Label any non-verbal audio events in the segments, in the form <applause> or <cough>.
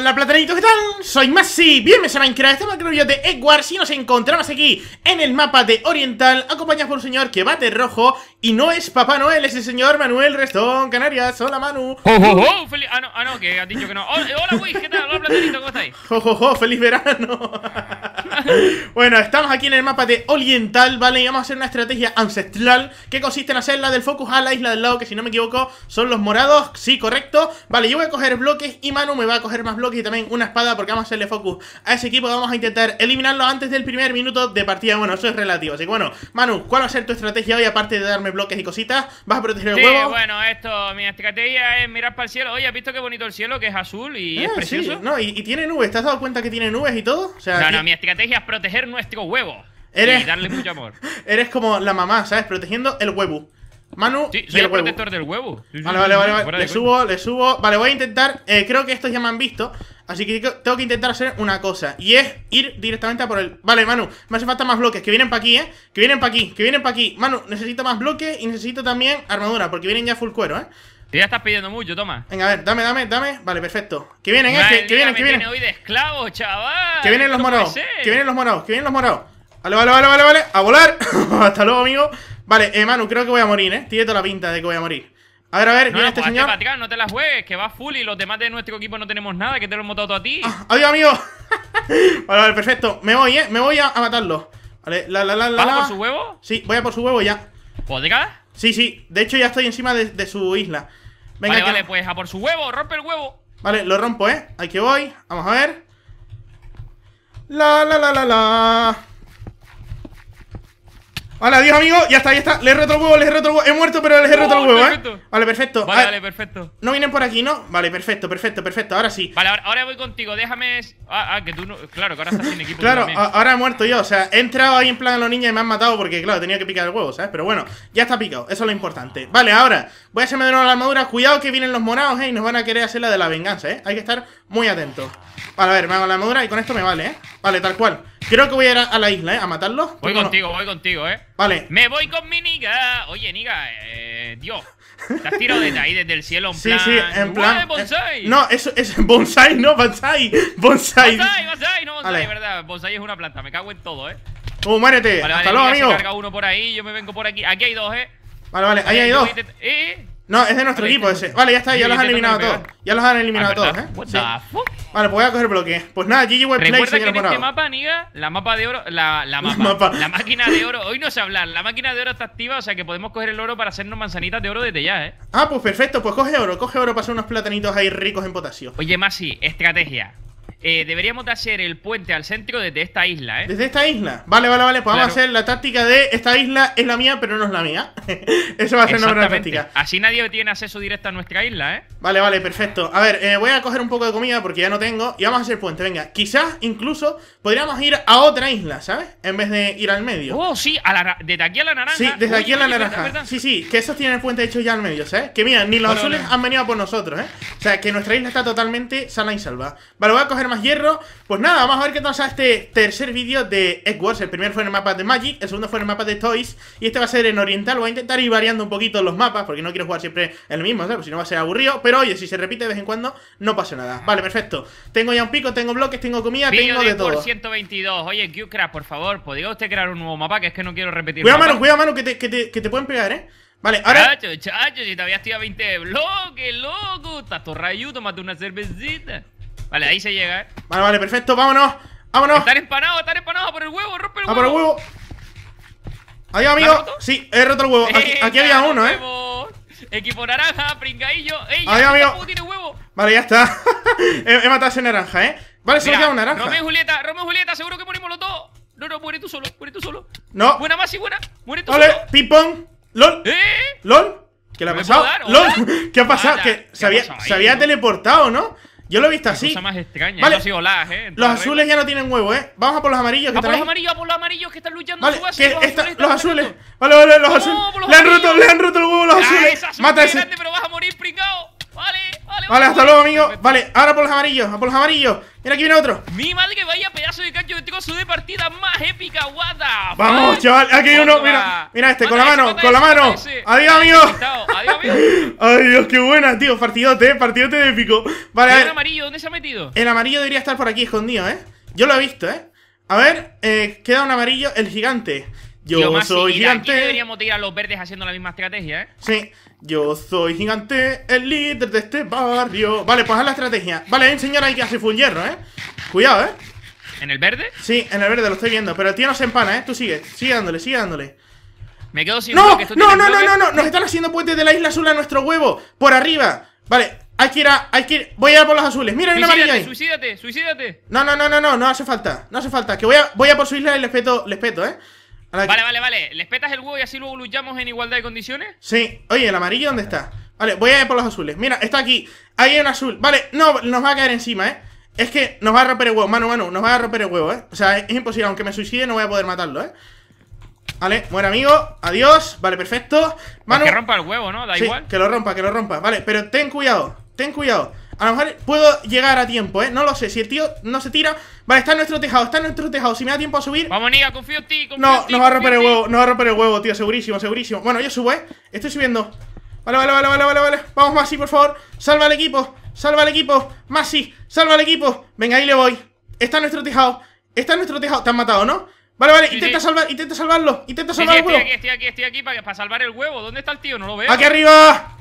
Hola platanitos, ¿qué tal? Soy Masi, bienvenidos a Minecraft, estamos en el de Edwards y nos encontramos aquí en el mapa de Oriental Acompañados por un señor que bate rojo y no es Papá Noel, es el señor Manuel Restón Canarias, hola Manu ¡Oh, oh, oh! Feliz... Ah, ah, no, que ha dicho que no Hola, oh, hola Wiz, ¿qué tal? Hola platanito, ¿cómo estáis? ¡Oh, oh, jo! feliz verano! bueno, estamos aquí en el mapa de Oriental, ¿vale? Y vamos a hacer una estrategia ancestral que consiste en hacer la del focus a la isla del lado, que si no me equivoco son los morados, sí, correcto. Vale, yo voy a coger bloques y Manu me va a coger más bloques y también una espada porque vamos a hacerle focus a ese equipo. Vamos a intentar eliminarlo antes del primer minuto de partida. Bueno, eso es relativo. Así que bueno, Manu, ¿cuál va a ser tu estrategia hoy aparte de darme bloques y cositas? ¿Vas a proteger el sí, bueno, esto, mi estrategia es mirar para el cielo. Oye, ¿has visto qué bonito el cielo? Que es azul y es ah, precioso. No, y, tiene nubes. ¿Te has dado cuenta que tiene nubes y todo? sea, no, no, mi estrategia proteger nuestro huevo. Eres, y darle mucho amor. <laughs> Eres como la mamá, ¿sabes? Protegiendo el huevo. Manu, soy el, protector del huevo. Vale, vale, vale. Le subo, le subo. Vale, voy a intentar. Eh, creo que estos ya me han visto. Así que tengo que intentar hacer una cosa. Y es ir directamente a por el. Vale, Manu, me hace falta más bloques. Que vienen para aquí, ¿eh? Que vienen para aquí, que vienen para aquí. Manu, necesito más bloques y necesito también armadura. Porque vienen ya full cuero, ¿eh? Tú ya estás pidiendo mucho, toma. Venga, a ver, dame, dame, dame. Vale, perfecto. Que vienen, eh, este? que, vienen, que vienen. hoy de esclavos chaval. Que vienen los morados, que vienen los morados, que vienen los morados. Vale, vale, vale, vale, vale. A volar. <laughs> Hasta luego, amigo. Vale, eh, Manu, creo que voy a morir, ¿eh? Tiene toda la pinta de que voy a morir. A ver, a ver, viene este pues señor. no te la juegues, que va full y los demás de nuestro equipo no tenemos nada, que te lo hemos montado todo a ti. Ah, adiós, amigo. <laughs> vale, vale, perfecto. Me voy, ¿eh? Me voy a, matarlo. Vale, la, la, la, la. ¿Vas por su huevo? Sí, voy a por su huevo ya. ¿Podrás? Sí, sí. De hecho, ya estoy encima de, su isla. Venga, vale, vale, pues a por su huevo, rompe el huevo. Vale, lo rompo, ¿eh? que voy. Vamos a ver. La, la, la, la, la. Vale, Dios amigo. Ya está, ya está. roto el huevo, roto el huevo. He muerto, pero oh, roto el huevo, ¿eh? Vale, perfecto. Vale, ah, vale, perfecto. No vienen por aquí, ¿no? Vale, perfecto, perfecto, perfecto. Ahora sí. Vale, ahora, voy contigo. Déjame. Ah, ah, que tú no. Claro, que ahora estás sin equipo. claro, ahora he muerto yo. O sea, he entrado ahí en plan a los niños y me han matado porque, claro, tenía que picar el huevo, ¿sabes? Pero bueno, ya está picado. Eso es lo importante. Vale, ahora voy a hacerme de nuevo la armadura. Cuidado que vienen los morados, ¿eh? Y nos van a querer hacer la de la venganza, ¿eh? Hay que estar muy atentos. Vale, a ver, me hago la madura y con esto me vale, ¿eh? Vale, tal cual. Creo que voy a ir a, la isla, ¿eh? A matarlo. Voy contigo, voy contigo, ¿eh? Vale. Me voy con mi niga. Oye, niga, eh, Dios. Te has tirado desde ahí, desde el cielo, en plan. Sí, sí, en plan. Eh, no, eso es bonsai, no, bonsai. Bonsai. Bonsai, bonsai, no bonsai, vale. verdad. Bonsai es una planta, me cago en todo, eh. Uh, muérete. Vale, vale, Hasta luego, amigo. Se carga uno por ahí, yo me vengo por aquí. Aquí hay dos, eh. Vale, vale, ahí hay, dos. ¿Eh? No, es de nuestro equipo ese. Vale, ya está, ya los han eliminado todos. Ya los han eliminado ah, todos, ¿eh? What the fuck? Vale, pues voy a coger bloque. Pues nada, GG Webplay Play, Recuerda que en este mapa, Niga, la mapa de oro. La, <laughs> la mapa, La máquina de oro. Hoy no se hablar. La máquina de oro está activa, o sea que podemos coger el oro para hacernos manzanitas de oro desde ya, ¿eh? Ah, pues perfecto. Pues coge oro, coge oro para hacer unos platanitos ahí ricos en potasio. Oye, Masi, estrategia. Eh, deberíamos de hacer el puente al centro desde esta isla, ¿eh? Desde esta isla. Vale, vale, vale. podemos hacer la táctica de esta isla es la mía, pero no es la mía. <laughs> Eso va a ser nuestra táctica. Así nadie tiene acceso directo a nuestra isla, ¿eh? Vale, vale, perfecto. A ver, eh, voy a coger un poco de comida porque ya no tengo. Y vamos a hacer puente, venga. Quizás incluso podríamos ir a otra isla, ¿sabes? En vez de ir al medio. Oh, sí, desde aquí a la naranja. Sí, desde aquí a la naranja. Sí, sí, que esos tienen el puente hecho ya al medio, ¿sabes? Que mira, ni los azules han venido por nosotros, ¿eh? O sea, que nuestra isla está totalmente sana y salva. Vale, voy a coger más hierro Pues nada, vamos a ver qué tal sale este tercer vídeo de Egg Wars El primero fue en el mapa de Magic, el segundo fue en el mapa de Toys Y este va a ser en Oriental, voy a intentar ir variando un poquito los mapas Porque no quiero jugar siempre el mismo, ¿sabes? si no va a ser aburrido Pero oye, si se repite de vez en cuando, no pasa nada Vale, perfecto, tengo ya un pico, tengo bloques, tengo comida, tengo de, todo 122, oye Qcraft, por favor, ¿podría usted crear un nuevo mapa? Que es que no quiero repetir Cuidado mano, cuidado mano, que te, pueden pegar, ¿eh? Vale, ahora. Chacho, chacho, si todavía estoy a 20 de loco. Estás una cervecita. Vale, ahí se llega, eh. Vale, vale, perfecto, vámonos. Vámonos. Están empanados, están empanados por el huevo, rompe el huevo. Ah, por el huevo. Adiós, amigo. Sí, he roto el huevo. Aquí, eh, había uno, eh. Equipo naranja, pringadillo. ¡Ey, ya Adiós, este amigo. tiene huevo! Vale, ya está. <laughs> he, matado a ese naranja, eh. Vale, solo queda un naranja. Romeo Julieta, Romeo Julieta, seguro que morimos los dos. No, no, muere tú solo, muere tú solo. No. Buena más y buena. Muere tú solo. Vale, ping LOL. ¿Eh? LOL. ¿Qué le ha pasado? ¿LOL? <laughs> ¿Qué ha pasado? que se había, teleportado, ¿no? Yo lo he visto así. más Vale. ha sido eh, Los azules ya no tienen huevo, ¿eh? Vamos a por los amarillos. Que ah, por los amarillos, por los amarillos que están luchando. Vale, los, azules, Vale, vale, los azules. le, han roto, le han roto el huevo los azules. Mata pero vas a morir, pringao. Vale. Vale, hasta luego, amigo. Vale, ahora por los amarillos, a por los amarillos. Mira, aquí viene otro. Mi madre que vaya pedazo de cacho tengo su de partida más épica, guada. Vamos, chaval, aquí hay uno. Mira, mira este, con la mano, este, con la mano. Este, este, adiós, amigo. Adiós, <laughs> amigo. Adiós, qué buena, tío. Partidote, eh, partidote épico. Vale, el amarillo? ¿Dónde se ha metido? El amarillo debería estar por aquí escondido, ¿eh? Yo lo he visto, ¿eh? A ver, eh, queda un amarillo, el gigante. Yo, soy gigante. Aquí deberíamos de a los verdes haciendo la misma estrategia, ¿eh? Sí. Yo soy gigante, el líder de este barrio. Vale, pues haz la estrategia. Vale, enseñar ahí que hace full hierro, ¿eh? Cuidado, ¿eh? ¿En el verde? Sí, en el verde, lo estoy viendo. Pero el tío no se empana, ¿eh? Tú sigue, sigue dándole, sigue dándole. Me quedo sin ¡No! no, no, no, no, no, Nos están haciendo puentes de la isla azul a nuestro huevo. Por arriba. Vale, hay que ir a. Hay que Voy a por los azules. Mira, hay una ahí. Suicídate, suicídate. No, no, no, no, no, no hace falta. No hace falta. Que voy a, voy a por su isla y le ¿eh? Vale, vale, vale. ¿Les petas el huevo y así luego luchamos en igualdad de condiciones? Sí. Oye, ¿el amarillo dónde está? Vale, voy a ir por los azules. Mira, está aquí. Ahí hay un azul. Vale, no, nos va a caer encima, ¿eh? Es que nos va a romper el huevo, mano, mano. Nos va a romper el huevo, ¿eh? O sea, es, imposible. Aunque me suicide, no voy a poder matarlo, ¿eh? Vale, buen amigo, adiós, vale, perfecto que rompa el huevo, ¿no? Da igual Que lo rompa, que lo rompa, vale, pero ten cuidado Ten cuidado a lo mejor puedo llegar a tiempo, ¿eh? No lo sé, si el tío no se tira Vale, está en nuestro tejado, está en nuestro tejado Si me da tiempo a subir Vamos, Niga, confío en ti, confío No, nos va a romper el huevo, nos va a romper el huevo, tío Segurísimo, segurísimo Bueno, yo subo, ¿eh? Estoy subiendo Vale, vale, vale, vale, vale, vale Vamos, Masi, por favor Salva al equipo, salva al equipo Masi, salva al equipo Venga, ahí le voy Está en nuestro tejado Está en nuestro tejado Te han matado, ¿no? Vale, vale, intenta salvar, intenta salvarlo Intenta salvar el huevo Estoy aquí, estoy aquí, estoy aquí para, para salvar el huevo ¿Dónde está el tío? No lo veo Aquí arriba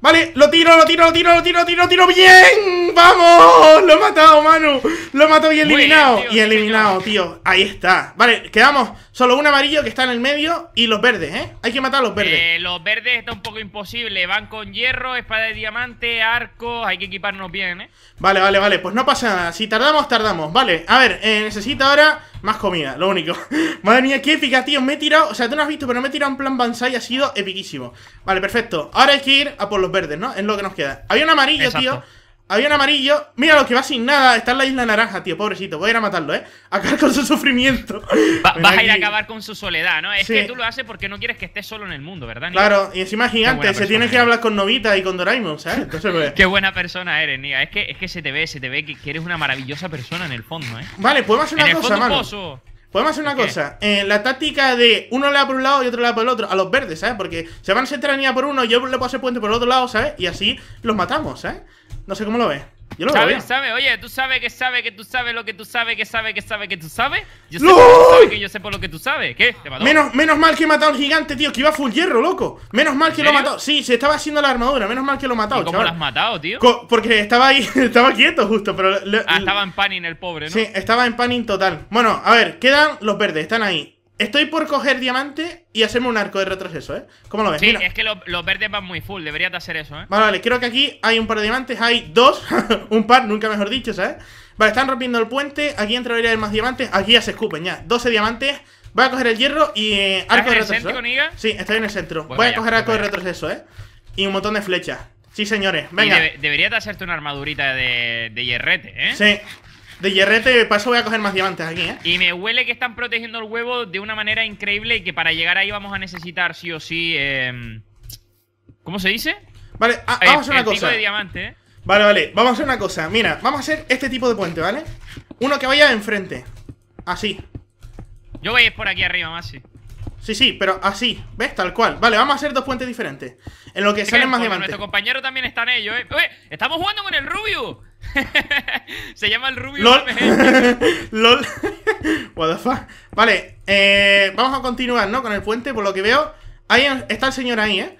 Vale, lo tiro, lo tiro, lo tiro, lo tiro, lo tiro, tiro bien ¡Vamos! Lo he matado, Manu Lo he matado y eliminado Y eliminado, tío, ahí está Vale, quedamos solo un amarillo que está en el medio Y los verdes, ¿eh? Hay que matar a los verdes eh, Los verdes está un poco imposible Van con hierro, espada de diamante, arco Hay que equiparnos bien, ¿eh? Vale, vale, vale, pues no pasa nada Si tardamos, tardamos Vale, a ver, eh, necesito ahora más comida, lo único <laughs> Madre mía, qué épica, tío Me he tirado, o sea, tú no has visto Pero me he tirado un plan Bansai, Ha sido epiquísimo Vale, perfecto Ahora hay que ir a por los verdes, ¿no? Es lo que nos queda. Había un amarillo, tío. Había un amarillo. Mira lo que va sin nada. Está en la isla naranja, tío. Pobrecito. Voy a ir a matarlo, ¿eh? con su sufrimiento. <laughs> vas a ir a acabar con su soledad, ¿no? Es que tú lo haces porque no quieres que esté solo en el mundo, ¿verdad? Claro, y encima es gigante. Se tiene que hablar con Novita y con Doraemon, ¿sabes? Entonces, pues. <laughs> Qué buena persona eres, Niga. Es que, es que se te ve, se te ve que, eres una maravillosa persona en el fondo, ¿eh? Vale, podemos hacer una cosa, Podemos hacer una cosa. Eh, la táctica de uno le da por un lado y otro le da por el otro. A los verdes, ¿sabes? Porque se van a centrar por uno, yo le puedo hacer puente por el otro lado, ¿sabes? Y así los matamos, ¿sabes? No sé cómo lo ves. Yo ¿Sabes? Oye, tú sabes que sabes que tú sabes lo que tú sabes que sabes que sabes que tú sabes. Yo sé que yo sé por lo que tú sabes. ¿Qué? Menos, mal que he matado al gigante, tío, que iba full hierro, loco. Menos mal que lo he matado. Sí, se estaba haciendo la armadura. Menos mal que lo he matado, ¿Cómo lo has matado, tío? porque estaba ahí, <laughs> estaba quieto justo, pero. ah, estaba en panning el pobre, ¿no? Sí, estaba en panning total. Bueno, a ver, quedan los verdes, están ahí. Estoy por coger diamante y hacerme un arco de retroceso, ¿eh? ¿Cómo lo ves? Sí, es que los, verdes van muy full, deberías de hacer eso, ¿eh? Vale, vale, creo que aquí hay un par de diamantes, hay dos, <laughs> un par, nunca mejor dicho, ¿sabes? Vale, están rompiendo el puente, aquí entraría más diamantes, aquí ya se escupen ya, 12 diamantes, voy a coger el hierro y eh, arco de retroceso. ¿Estás en el centro, ¿eh? Sí, estoy en el centro, voy a coger pues arco de retroceso, ¿eh? Y un montón de flechas. Sí, señores, venga. de deberías hacerte una armadurita de, de hierrete, ¿eh? Sí. De hierrete, paso voy a coger más diamantes aquí, ¿eh? Y me huele que están protegiendo el huevo de una manera increíble y que para llegar ahí vamos a necesitar sí o sí. Eh... ¿Cómo se dice? Vale, ah, vamos a hacer una cosa. de diamante, ¿eh? Vale, vale, vamos a hacer una cosa. Mira, vamos a hacer este tipo de puente, ¿vale? Uno que vaya enfrente. Así. Yo voy por aquí arriba, más sí. Sí, pero así, ¿ves? Tal cual. Vale, vamos a hacer dos puentes diferentes. En lo que salen más diamantes. Nuestro compañero también está en ello, ¿eh? ¡Eh! ¡Estamos jugando con el Rubio! <laughs> Se llama el Rubio. LOL. <laughs> LOL. <laughs> What the fuck. Vale, eh, vamos a continuar, ¿no? Con el puente, por lo que veo. Ahí está el señor ahí, ¿eh?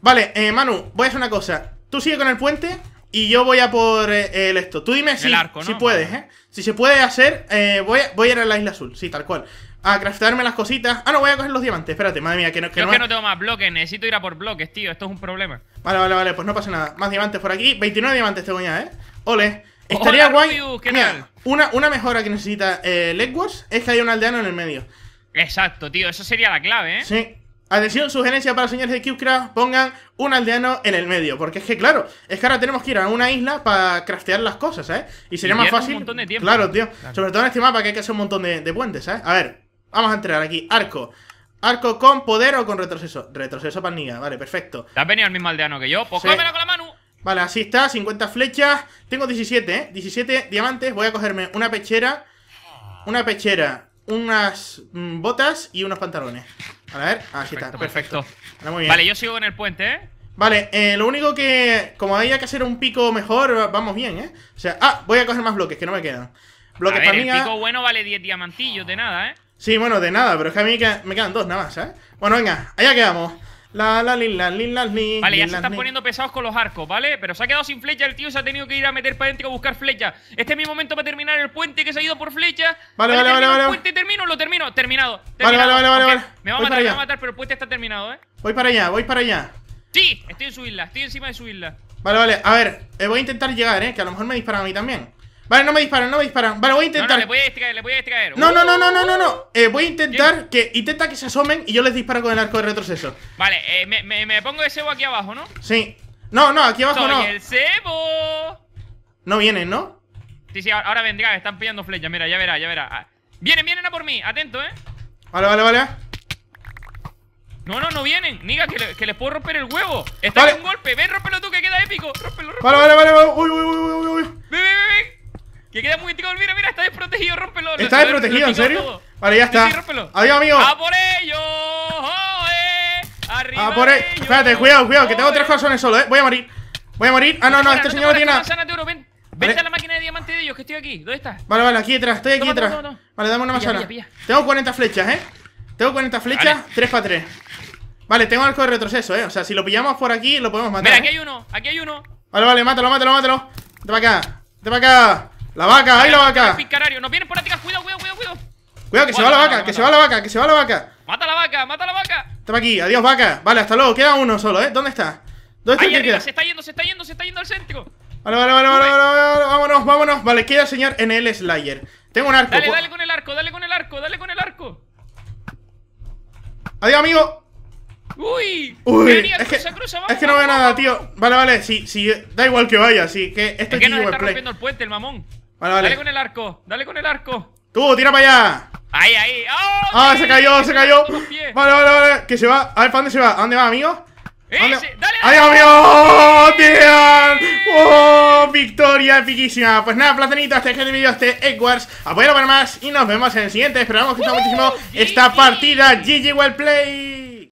Vale, eh, Manu, voy a hacer una cosa. Tú sigue con el puente y yo voy a por eh, el esto. Tú dime si, si puedes, ¿eh? Si se puede hacer, eh, voy, a, voy a ir a la isla azul, sí, tal cual. A craftarme las cositas. Ah, no, voy a coger los diamantes. Espérate, madre mía, que no. Que tengo más bloques, necesito ir a por bloques, tío. Esto es un problema. Vale, vale, vale, pues no pasa nada. Más diamantes por aquí. 29 diamantes tengo ya, ¿eh? Ole. Estaría guay. Mira, Una, una, mejora que necesita eh, es que haya un aldeano en el medio. Exacto, tío. esa sería la clave, ¿eh? Sí. Atención, sugerencia para señores de Cubecraft, pongan un aldeano en el medio. Porque es que, claro, es que ahora tenemos que ir a una isla para craftear las cosas, ¿eh? Y sería más fácil. Claro, tío. Sobre todo en este mapa que hay que hacer un montón de, puentes, ¿eh? A ver, vamos a entrar aquí. Arco. Arco con poder o con retroceso. Retroceso para niga, vale, perfecto. Te has venido al mismo aldeano que yo. Pues con la mano. Vale, así está, 50 flechas. Tengo 17, ¿eh? 17 diamantes. Voy a cogerme una pechera, una pechera, unas mm, botas y unos pantalones. A ver, así ah, está. Perfecto. Vale, yo sigo con el puente, ¿eh? Vale, eh, lo único que... Como había que hacer un pico mejor, vamos bien, ¿eh? O sea... ¡Ah! Voy a coger más bloques, que no me quedan. Bloques para mí. el pico ah. bueno vale 10 diamantillos, de nada, ¿eh? Sí, bueno, de nada, pero es que a mí me quedan, dos nada más, eh Bueno, venga, allá quedamos. La, la, lin, la, lin, la lin. vale, ya se están poniendo pesados con los arcos, ¿vale? Pero se ha quedado sin flecha el tío se ha tenido que ir a meter para adentro a buscar flecha. Este es mi momento para terminar el puente que se ha ido por flecha. Vale, vale, vale. vale el puente termino, lo termino. Terminado. Vale, vale, vale, vale. Me va a matar, me va a matar, pero el puente está terminado, ¿eh? Voy para allá, voy para allá. Sí, estoy en su isla, estoy encima de su isla. Vale, vale. A ver, eh, voy a intentar llegar, ¿eh? Que a lo mejor me disparan a mí también. Vale, no me disparan, no me disparan. Vale, voy a intentar. No, no, le voy a distraer, le voy a distraer. No, no, no, no, no, no, Eh, voy a intentar que intenta que se asomen y yo les disparo con el arco de retroceso. Vale, eh, me, me, pongo el cebo aquí abajo, ¿no? Sí. No, no, aquí abajo no. el cebo! No vienen, ¿no? Sí, sí, ahora vendrán están pillando flechas. Mira, ya verá, ya verá. Ah, vienen, vienen a por mí, atento, ¿eh? Vale, vale, vale. No, no, no vienen. Niga, que, les puedo romper el huevo. Está de un golpe. Ven, rompelo tú, que queda épico. Rómpelo, Vale, vale, vale. Uy, uy, uy, uy. Que queda muy tico, mira, mira, está desprotegido, rompelo, ¿Está desprotegido, en serio? Vale, ya está. Adiós, amigo. ¡A por ello! ¡Arriba! ¡A por e- ello! Espérate, cuidado, cuidado, que tengo tres corazones solo, eh. Voy a morir. Voy a morir. Ah, no, no, este señor no tiene nada. Ven, a la máquina de diamante de ellos, que estoy aquí. ¿Dónde estás? Vale, vale, aquí detrás, estoy aquí detrás. vale, dame una manzana. Tengo 40 flechas, ¿eh? Tengo 40 flechas, Tres 3 para 3. Vale, tengo algo de retroceso, ¿eh? O sea, si lo pillamos por aquí, lo podemos matar. Mira, aquí eh. hay uno, aquí hay uno. Vale, vale, mátalo, mátalo, mátalo. Vete para acá, vete para acá. La vaca, ahí la vaca. Nos vienen por cuidado, cuidado, cuidado, cuidado. Cuidado, que se va la vaca, que se va la vaca, que se va la vaca. Mata la vaca, mata la vaca. Está aquí, adiós vaca. Vale, hasta luego, queda uno solo, ¿eh? ¿Dónde está? ¿Dónde está el que queda? Se está yendo, se está yendo, se está yendo al centro. Vale, vale, vale, vale, vale, vámonos, vámonos. Vale, quiero enseñar en el Slayer. Tengo un arco. Dale, dale con el arco, dale con el arco, dale con el arco. Adiós, amigo. ¡Uy! Uy es, que, es, que, no veo nada, tío. Vale, vale, sí, sí, da igual que vaya, sí, que este es que está rompiendo el puente, el mamón. Vale, vale. Dale con el arco, dale con el arco. Tú, tira para allá. Ahí, ahí. ah, ¡Oh, se cayó, se cayó. Vale, vale, vale. Que se va. A dónde se va? ¿A dónde va, amigo? Eh, Dale, ¡Adiós, amigo! ¡Oh, ¡Oh! Victoria epiquísima. Pues nada, platanito, hasta aquí el vídeo este Edwards. Apoyalo para más y nos vemos en el siguiente. Esperamos que os gustado uh, muchísimo esta partida. GG Wellplay. Play.